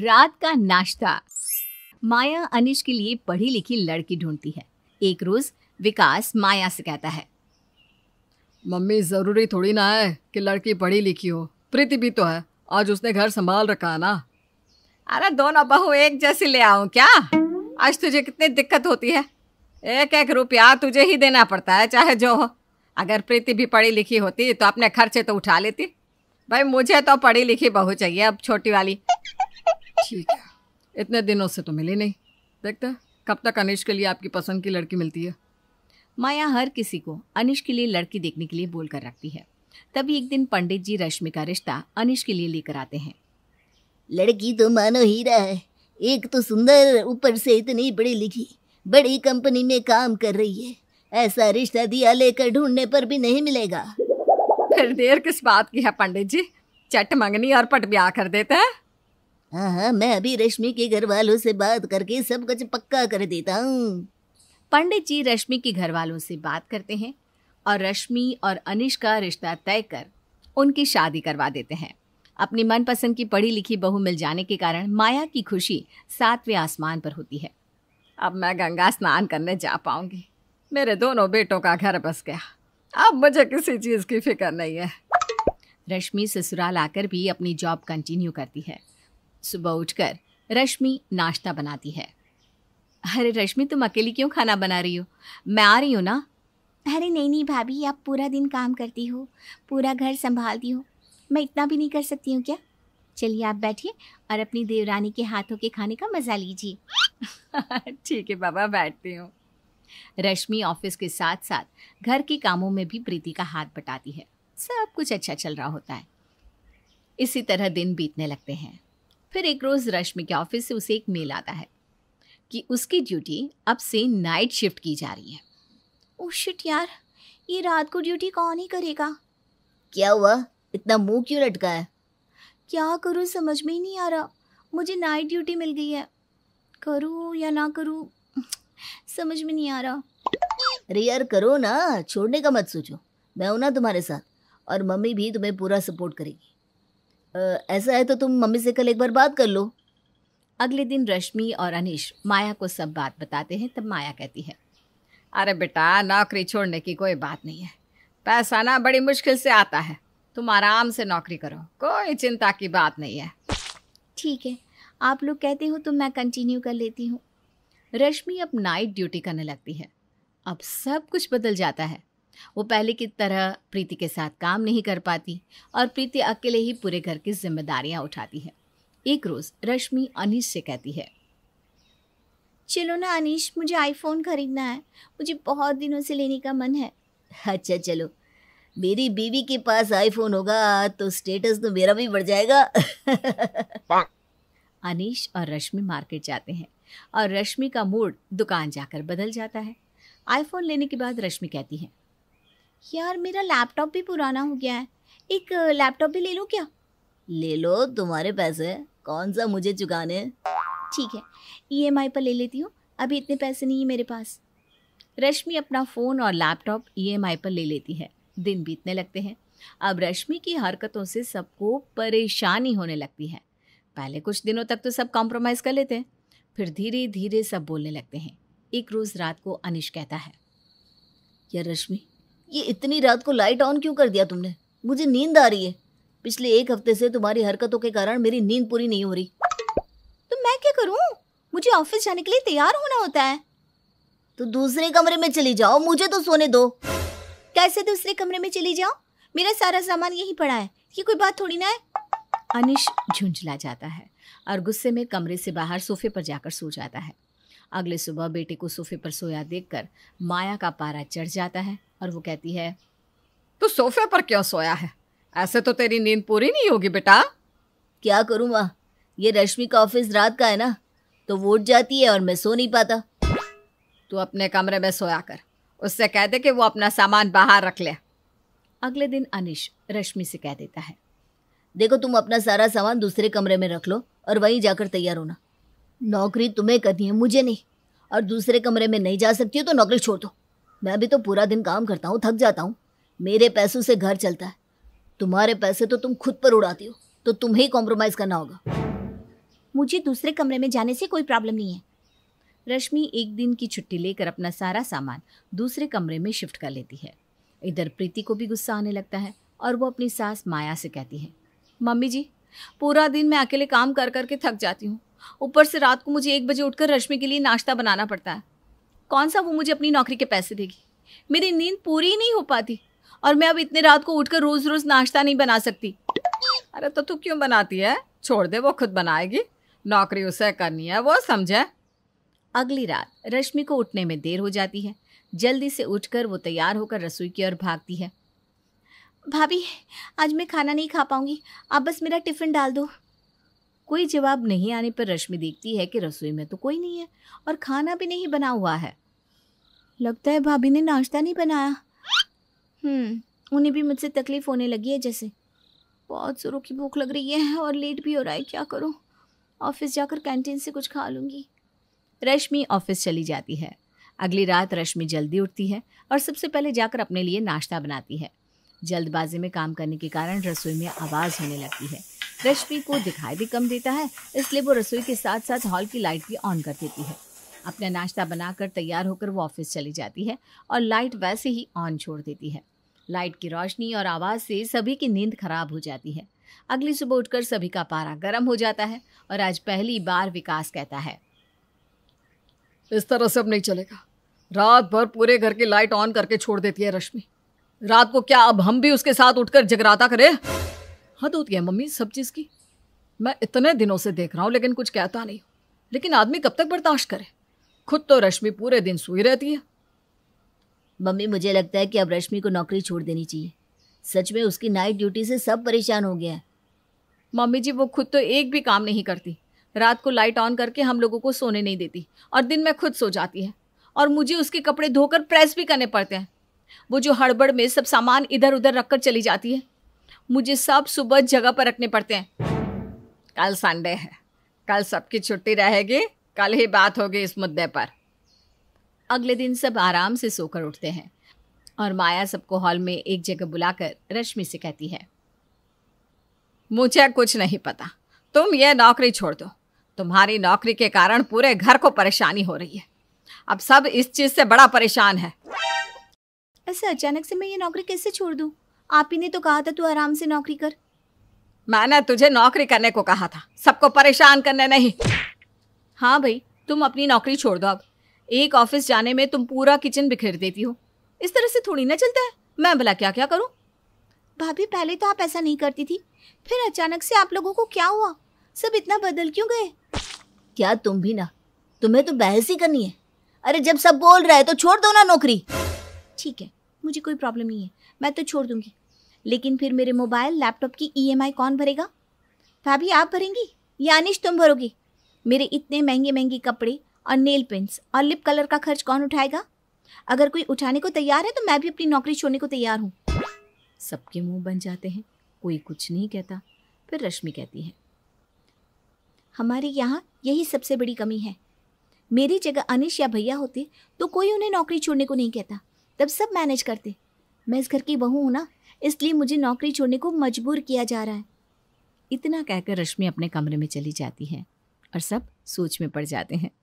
रात का नाश्ता माया अनिश के लिए पढ़ी लिखी लड़की ढूंढती है एक रोज विकास माया से कहता है मम्मी जरूरी थोड़ी ना है कि लड़की पढ़ी लिखी हो प्रीति भी तो है आज उसने घर संभाल रखा है ना अरे दोनों बहू एक जैसी ले आऊं क्या आज तुझे कितनी दिक्कत होती है एक एक रुपया तुझे ही देना पड़ता है चाहे जो हो अगर प्रीति भी पढ़ी लिखी होती तो अपने खर्चे तो उठा लेती भाई मुझे तो पढ़ी लिखी बहू चाहिए अब छोटी वाली ठीक है इतने दिनों से तो मिले नहीं देखते कब तक अनिश के लिए आपकी पसंद की लड़की मिलती है माया हर किसी को अनिश के लिए लड़की देखने के लिए बोल कर रखती है तभी एक दिन पंडित जी रश्मि का रिश्ता अनिश के लिए लेकर आते हैं लड़की तो मानो हीरा है एक तो सुंदर ऊपर से इतनी बड़ी लिखी बड़ी कंपनी में काम कर रही है ऐसा रिश्ता दिया लेकर ढूंढने पर भी नहीं मिलेगा फिर देर किस बात की है पंडित जी चट मंगनी और पट ब्याह कर देते हैं हाँ हाँ मैं अभी रश्मि के घर वालों से बात करके सब कुछ पक्का कर देता हूँ पंडित जी रश्मि के घर वालों से बात करते हैं और रश्मि और अनिश का रिश्ता तय कर उनकी शादी करवा देते हैं अपनी मनपसंद की पढ़ी लिखी बहू मिल जाने के कारण माया की खुशी सातवें आसमान पर होती है अब मैं गंगा स्नान करने जा पाऊंगी मेरे दोनों बेटों का घर बस गया अब मुझे किसी चीज़ की फिक्र नहीं है रश्मि ससुराल आकर भी अपनी जॉब कंटिन्यू करती है सुबह उठकर रश्मि नाश्ता बनाती है अरे रश्मि तुम अकेली क्यों खाना बना रही हो मैं आ रही हूँ ना अरे नहीं नहीं भाभी आप पूरा दिन काम करती हो पूरा घर संभालती हो मैं इतना भी नहीं कर सकती हूँ क्या चलिए आप बैठिए और अपनी देवरानी के हाथों के खाने का मज़ा लीजिए ठीक है बाबा बैठती हूँ रश्मि ऑफिस के साथ साथ घर के कामों में भी प्रीति का हाथ बटाती है सब कुछ अच्छा चल रहा होता है इसी तरह दिन बीतने लगते हैं फिर एक रोज़ रश्मि के ऑफिस से उसे एक मेल आता है कि उसकी ड्यूटी अब से नाइट शिफ्ट की जा रही है ओ oh शिट यार ये रात को ड्यूटी कौन ही करेगा क्या हुआ इतना मुंह क्यों लटका है क्या करूँ समझ में ही नहीं आ रहा मुझे नाइट ड्यूटी मिल गई है करूँ या ना करूँ समझ में नहीं आ रहा अरे यार करो ना छोड़ने का मत सोचो मैं हूँ ना तुम्हारे साथ और मम्मी भी तुम्हें पूरा सपोर्ट करेगी ऐसा है तो तुम मम्मी से कल एक बार बात कर लो अगले दिन रश्मि और अनिश माया को सब बात बताते हैं तब माया कहती है अरे बेटा नौकरी छोड़ने की कोई बात नहीं है पैसा ना बड़ी मुश्किल से आता है तुम आराम से नौकरी करो कोई चिंता की बात नहीं है ठीक है आप लोग कहते हो तो मैं कंटिन्यू कर लेती हूँ रश्मि अब नाइट ड्यूटी करने लगती है अब सब कुछ बदल जाता है वो पहले की तरह प्रीति के साथ काम नहीं कर पाती और प्रीति अकेले ही पूरे घर की जिम्मेदारियां उठाती है एक रोज़ रश्मि अनिश से कहती है चलो ना अनिश मुझे आईफोन खरीदना है मुझे बहुत दिनों से लेने का मन है अच्छा चलो मेरी बीवी के पास आईफोन होगा तो स्टेटस तो मेरा भी बढ़ जाएगा अनिश और रश्मि मार्केट जाते हैं और रश्मि का मूड दुकान जाकर बदल जाता है आईफोन लेने के बाद रश्मि कहती है यार मेरा लैपटॉप भी पुराना हो गया है एक लैपटॉप भी ले लो क्या ले लो तुम्हारे पैसे कौन सा मुझे चुकाने ठीक है ईएमआई e पर ले लेती हूँ अभी इतने पैसे नहीं है मेरे पास रश्मि अपना फ़ोन और लैपटॉप ईएमआई e पर ले लेती है दिन बीतने लगते हैं अब रश्मि की हरकतों से सबको परेशानी होने लगती है पहले कुछ दिनों तक तो सब कॉम्प्रोमाइज़ कर लेते हैं फिर धीरे धीरे सब बोलने लगते हैं एक रोज़ रात को अनिश कहता है यार रश्मि ये इतनी रात को लाइट ऑन क्यों कर दिया तुमने मुझे नींद आ रही है पिछले एक हफ्ते से तुम्हारी हरकतों के कारण मेरी नींद पूरी नहीं हो रही तो मैं क्या करूँ मुझे ऑफिस जाने के लिए तैयार होना होता है तो दूसरे कमरे में चली जाओ मुझे तो सोने दो कैसे दूसरे कमरे में चली जाओ मेरा सारा सामान यही पड़ा है ये कोई बात थोड़ी ना है अनिश झुंझला जाता है और गुस्से में कमरे से बाहर सोफे पर जाकर सो जाता है अगले सुबह बेटे को सोफे पर सोया देखकर माया का पारा चढ़ जाता है और वो कहती है तो सोफे पर क्यों सोया है ऐसे तो तेरी नींद पूरी नहीं होगी बेटा क्या करूँ माँ ये रश्मि का ऑफिस रात का है ना तो वो उठ जाती है और मैं सो नहीं पाता तू अपने कमरे में सोया कर उससे कह दे कि वो अपना सामान बाहर रख ले अगले दिन अनिश रश्मि से कह देता है देखो तुम अपना सारा सामान दूसरे कमरे में रख लो और वहीं जाकर तैयार होना नौकरी तुम्हें करनी है मुझे नहीं और दूसरे कमरे में नहीं जा सकती हो तो नौकरी छोड़ दो मैं भी तो पूरा दिन काम करता हूँ थक जाता हूँ मेरे पैसों से घर चलता है तुम्हारे पैसे तो तुम खुद पर उड़ाती हो तो तुम्हें ही कॉम्प्रोमाइज़ करना होगा मुझे दूसरे कमरे में जाने से कोई प्रॉब्लम नहीं है रश्मि एक दिन की छुट्टी लेकर अपना सारा सामान दूसरे कमरे में शिफ्ट कर लेती है इधर प्रीति को भी गुस्सा आने लगता है और वो अपनी सास माया से कहती है मम्मी जी पूरा दिन मैं अकेले काम कर करके थक जाती हूँ ऊपर से रात को मुझे एक बजे उठकर रश्मि के लिए नाश्ता बनाना पड़ता है कौन सा वो मुझे अपनी नौकरी के पैसे देगी मेरी नींद पूरी नहीं हो पाती और मैं अब इतने रात को उठकर रोज़ रोज़ नाश्ता नहीं बना सकती अरे तो तू क्यों बनाती है छोड़ दे वो खुद बनाएगी नौकरी उसे करनी है वो समझे अगली रात रश्मि को उठने में देर हो जाती है जल्दी से उठकर वो तैयार होकर रसोई की ओर भागती है भाभी आज मैं खाना नहीं खा पाऊंगी आप बस मेरा टिफ़िन डाल दो कोई जवाब नहीं आने पर रश्मि देखती है कि रसोई में तो कोई नहीं है और खाना भी नहीं बना हुआ है लगता है भाभी ने नाश्ता नहीं बनाया हम्म उन्हें भी मुझसे तकलीफ़ होने लगी है जैसे बहुत ज़ोरों की भूख लग रही है और लेट भी हो रहा है क्या करूँ ऑफिस जाकर कैंटीन से कुछ खा लूँगी रश्मि ऑफिस चली जाती है अगली रात रश्मि जल्दी उठती है और सबसे पहले जाकर अपने लिए नाश्ता बनाती है जल्दबाजी में काम करने के कारण रसोई में आवाज़ होने लगती है रश्मि को दिखाई भी कम देता है इसलिए वो रसोई के साथ साथ हॉल की लाइट भी ऑन कर देती है अपना नाश्ता बनाकर तैयार होकर वो ऑफिस चली जाती है और लाइट वैसे ही ऑन छोड़ देती है लाइट की रोशनी और आवाज़ से सभी की नींद खराब हो जाती है अगली सुबह उठकर सभी का पारा गर्म हो जाता है और आज पहली बार विकास कहता है इस तरह से अब नहीं चलेगा रात भर पूरे घर की लाइट ऑन करके छोड़ देती है रश्मि रात को क्या अब हम भी उसके साथ उठकर जगराता करें हद होती है मम्मी सब चीज़ की मैं इतने दिनों से देख रहा हूँ लेकिन कुछ कहता नहीं लेकिन आदमी कब तक बर्दाश्त करे खुद तो रश्मि पूरे दिन सोई रहती है मम्मी मुझे लगता है कि अब रश्मि को नौकरी छोड़ देनी चाहिए सच में उसकी नाइट ड्यूटी से सब परेशान हो गया है मम्मी जी वो खुद तो एक भी काम नहीं करती रात को लाइट ऑन करके हम लोगों को सोने नहीं देती और दिन में खुद सो जाती है और मुझे उसके कपड़े धोकर प्रेस भी करने पड़ते हैं वो जो हड़बड़ में सब सामान इधर उधर रख कर चली जाती है मुझे सब सुबह जगह पर रखने पड़ते हैं कल संडे है कल सबकी छुट्टी रहेगी कल ही बात होगी इस मुद्दे पर अगले दिन सब आराम से सोकर उठते हैं और माया सबको हॉल में एक जगह बुलाकर रश्मि से कहती है मुझे कुछ नहीं पता तुम यह नौकरी छोड़ दो तुम्हारी नौकरी के कारण पूरे घर को परेशानी हो रही है अब सब इस चीज़ से बड़ा परेशान है ऐसे अचानक से मैं ये नौकरी कैसे छोड़ दूं? आप ही ने तो कहा था तू आराम से नौकरी कर मैंने तुझे नौकरी करने को कहा था सबको परेशान करने नहीं हाँ भाई तुम अपनी नौकरी छोड़ दो अब एक ऑफिस जाने में तुम पूरा किचन बिखेर देती हो इस तरह से थोड़ी ना चलता है मैं भला क्या क्या करूँ भाभी पहले तो आप ऐसा नहीं करती थी फिर अचानक से आप लोगों को क्या हुआ सब इतना बदल क्यों गए क्या तुम भी ना तुम्हें तो बहस ही करनी है अरे जब सब बोल रहे हैं तो छोड़ दो ना नौकरी ठीक है मुझे कोई प्रॉब्लम नहीं है मैं तो छोड़ दूंगी लेकिन फिर मेरे मोबाइल लैपटॉप की ईएमआई e कौन भरेगा भाभी आप भरेंगी या अनिश तुम भरोगे मेरे इतने महंगे महंगे कपड़े और नेल पेंट्स और लिप कलर का खर्च कौन उठाएगा अगर कोई उठाने को तैयार है तो मैं भी अपनी नौकरी छोड़ने को तैयार हूँ सबके मुंह बन जाते हैं कोई कुछ नहीं कहता फिर रश्मि कहती है हमारे यहाँ यही सबसे बड़ी कमी है मेरी जगह अनिश या भैया होते तो कोई उन्हें नौकरी छोड़ने को नहीं कहता तब सब मैनेज करते मैं इस घर की बहू हूँ ना इसलिए मुझे नौकरी छोड़ने को मजबूर किया जा रहा है इतना कहकर रश्मि अपने कमरे में चली जाती है और सब सोच में पड़ जाते हैं